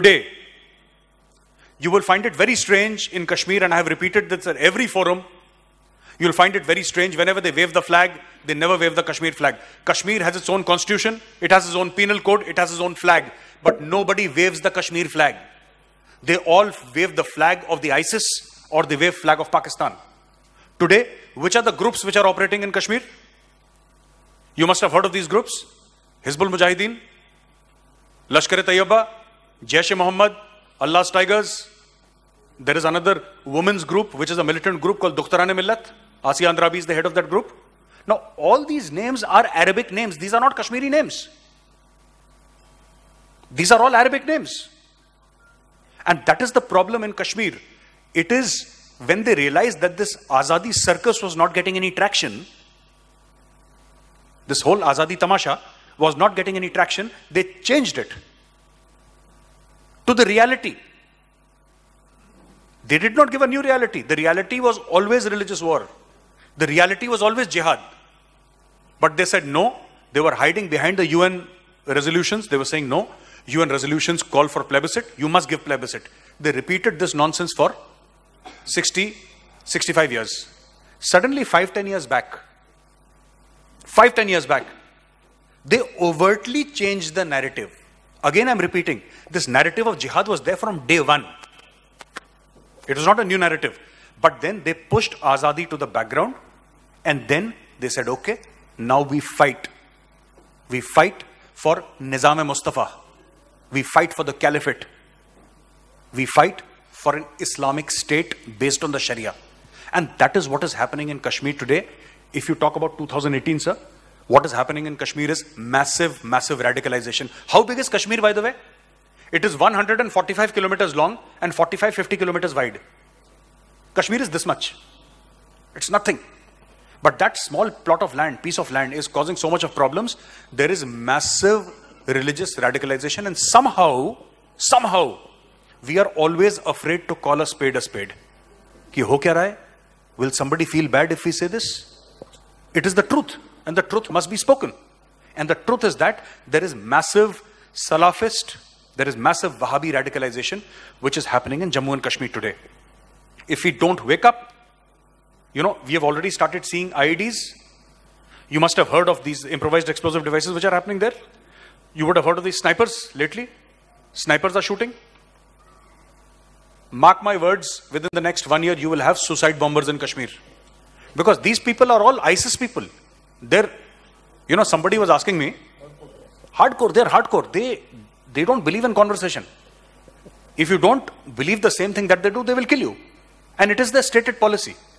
Today, you will find it very strange in Kashmir, and I have repeated this at every forum. You'll find it very strange. Whenever they wave the flag, they never wave the Kashmir flag. Kashmir has its own constitution, it has its own penal code, it has its own flag, but nobody waves the Kashmir flag. They all wave the flag of the ISIS or they wave flag of Pakistan. Today, which are the groups which are operating in Kashmir? You must have heard of these groups. Hizbul Mujahideen, Lashkar-e Tayyaba, Jaish Muhammad, Allah's Tigers. There is another women's group, which is a militant group called Dukhtarane Millat. Asiya Andrabi is the head of that group. Now, all these names are Arabic names. These are not Kashmiri names. These are all Arabic names. And that is the problem in Kashmir. It is when they realized that this Azadi circus was not getting any traction, this whole Azadi Tamasha was not getting any traction, they changed it to the reality. They did not give a new reality. The reality was always religious war. The reality was always jihad. But they said no. They were hiding behind the UN resolutions. They were saying no. UN resolutions call for plebiscite. You must give plebiscite. They repeated this nonsense for 60, 65 years. Suddenly, 5, 10 years back, 5, 10 years back, they overtly changed the narrative. Again, I'm repeating, this narrative of jihad was there from day one. It was not a new narrative. But then they pushed Azadi to the background and then they said, okay, now we fight. We fight for Nizam-e Mustafa. We fight for the caliphate. We fight for an Islamic state based on the Sharia. And that is what is happening in Kashmir today. If you talk about 2018, sir, what is happening in Kashmir is massive, massive radicalization. How big is Kashmir, by the way? It is 145 kilometers long and 45, 50 kilometers wide. Kashmir is this much. It's nothing. But that small plot of land, piece of land, is causing so much of problems. There is massive religious radicalization, and somehow, somehow, we are always afraid to call a spade a spade. Ki ho kya raha Will somebody feel bad if we say this? It is the truth and the truth must be spoken. And the truth is that there is massive Salafist, there is massive Wahhabi radicalization which is happening in Jammu and Kashmir today. If we don't wake up, you know, we have already started seeing IEDs. You must have heard of these improvised explosive devices which are happening there. You would have heard of these snipers lately. Snipers are shooting. Mark my words, within the next one year, you will have suicide bombers in Kashmir. Because these people are all ISIS people. They're, you know, somebody was asking me, hardcore, they're hardcore. They, they don't believe in conversation. If you don't believe the same thing that they do, they will kill you. And it is their stated policy.